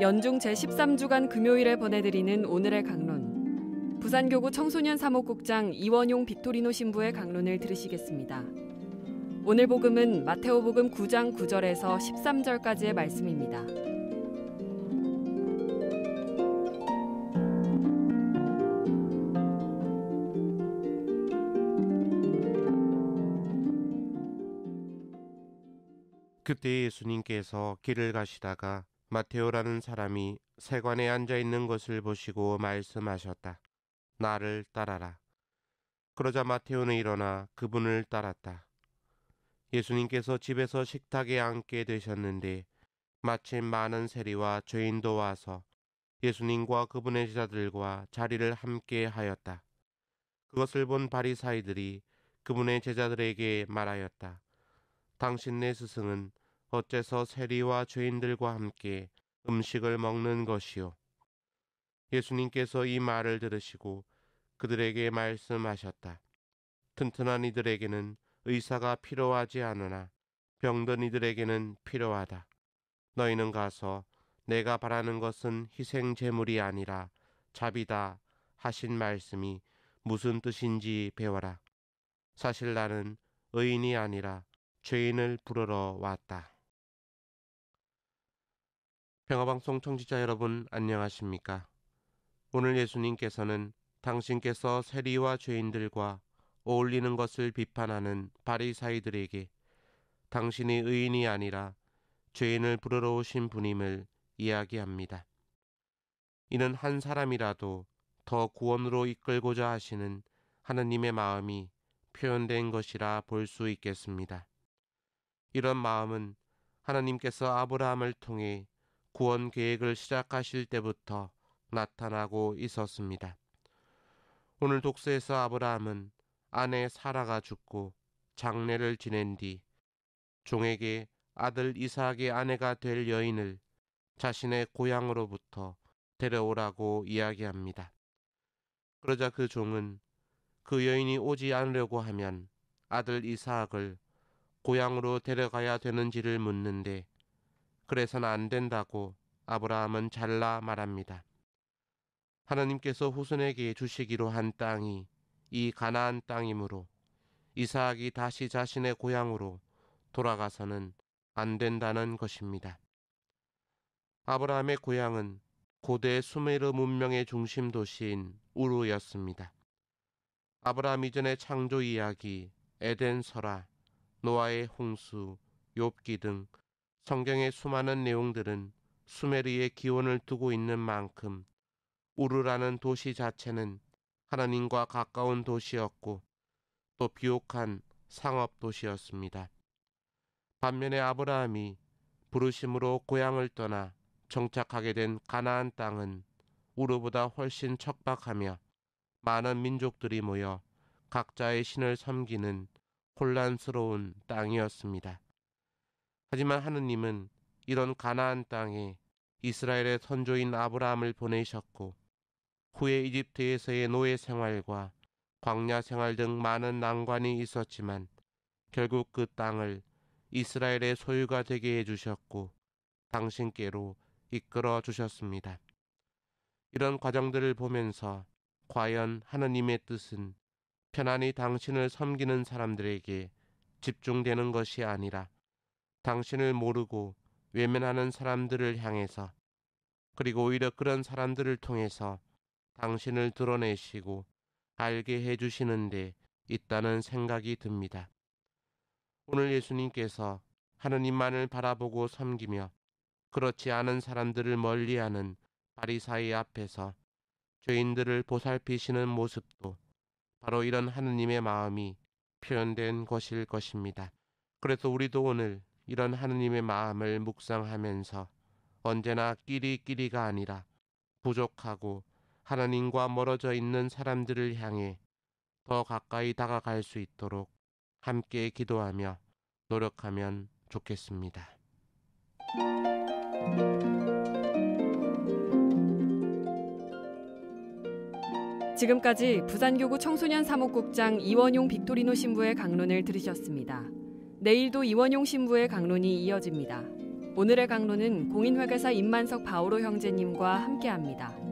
연중 제13주간 금요일에 보내드리는 오늘의 강론. 부산교구 청소년 사목국장 이원용 빅토리노 신부의 강론을 들으시겠습니다. 오늘 복음은 마테오복음 9장 9절에서 13절까지의 말씀입니다. 그때 예수님께서 길을 가시다가 마테오라는 사람이 세관에 앉아 있는 것을 보시고 말씀하셨다. 나를 따라라. 그러자 마테오는 일어나 그분을 따랐다. 예수님께서 집에서 식탁에 앉게 되셨는데 마침 많은 세리와 죄인도 와서 예수님과 그분의 제자들과 자리를 함께 하였다. 그것을 본 바리사이들이 그분의 제자들에게 말하였다. 당신 네 스승은 어째서 세리와 죄인들과 함께 음식을 먹는 것이요? 예수님께서 이 말을 들으시고 그들에게 말씀하셨다. 튼튼한 이들에게는 의사가 필요하지 않으나 병든 이들에게는 필요하다. 너희는 가서 내가 바라는 것은 희생 제물이 아니라 자비다 하신 말씀이 무슨 뜻인지 배워라. 사실 나는 의인이 아니라 죄인을 부르러 왔다. 평화방송 청취자 여러분 안녕하십니까? 오늘 예수님께서는 당신께서 세리와 죄인들과 어울리는 것을 비판하는 바리사이들에게 당신이 의인이 아니라 죄인을 부르러 오신 분임을 이야기합니다. 이는 한 사람이라도 더 구원으로 이끌고자 하시는 하느님의 마음이 표현된 것이라 볼 수 있겠습니다. 이런 마음은 하나님께서 아브라함을 통해 구원 계획을 시작하실 때부터 나타나고 있었습니다. 오늘 독서에서 아브라함은 아내 사라가 죽고 장례를 지낸 뒤 종에게 아들 이삭의 아내가 될 여인을 자신의 고향으로부터 데려오라고 이야기합니다. 그러자 그 종은 그 여인이 오지 않으려고 하면 아들 이삭을 고향으로 데려가야 되는지를 묻는데 그래서는 안 된다고 아브라함은 잘라 말합니다. 하나님께서 후손에게 주시기로 한 땅이 이 가나안 땅이므로 이삭이 다시 자신의 고향으로 돌아가서는 안 된다는 것입니다. 아브라함의 고향은 고대 수메르 문명의 중심 도시인 우루였습니다. 아브라함 이전의 창조 이야기 에덴 설화 노아의 홍수, 욥기 등 성경의 수많은 내용들은 수메리의 기원을 두고 있는 만큼 우르라는 도시 자체는 하나님과 가까운 도시였고 또 비옥한 상업 도시였습니다. 반면에 아브라함이 부르심으로 고향을 떠나 정착하게 된 가나안 땅은 우르보다 훨씬 척박하며 많은 민족들이 모여 각자의 신을 섬기는 혼란스러운 땅이었습니다. 하지만 하느님은 이런 가나안 땅에 이스라엘의 선조인 아브라함을 보내셨고 후에 이집트에서의 노예 생활과 광야 생활 등 많은 난관이 있었지만 결국 그 땅을 이스라엘의 소유가 되게 해 주셨고 당신께로 이끌어 주셨습니다. 이런 과정들을 보면서 과연 하느님의 뜻은 편안히 당신을 섬기는 사람들에게 집중되는 것이 아니라 당신을 모르고 외면하는 사람들을 향해서 그리고 오히려 그런 사람들을 통해서 당신을 드러내시고 알게 해주시는데 있다는 생각이 듭니다. 오늘 예수님께서 하느님만을 바라보고 섬기며 그렇지 않은 사람들을 멀리하는 바리사이 앞에서 죄인들을 보살피시는 모습도 바로 이런 하느님의 마음이 표현된 것일 것입니다. 그래서 우리도 오늘 이런 하느님의 마음을 묵상하면서 언제나 끼리끼리가 아니라 부족하고 하나님과 멀어져 있는 사람들을 향해 더 가까이 다가갈 수 있도록 함께 기도하며 노력하면 좋겠습니다. 지금까지 부산교구 청소년 사목국장 이원용 빅토리노 신부의 강론을 들으셨습니다. 내일도 이원용 신부의 강론이 이어집니다. 오늘의 강론은 공인회계사 임만석 바오로 형제님과 함께합니다.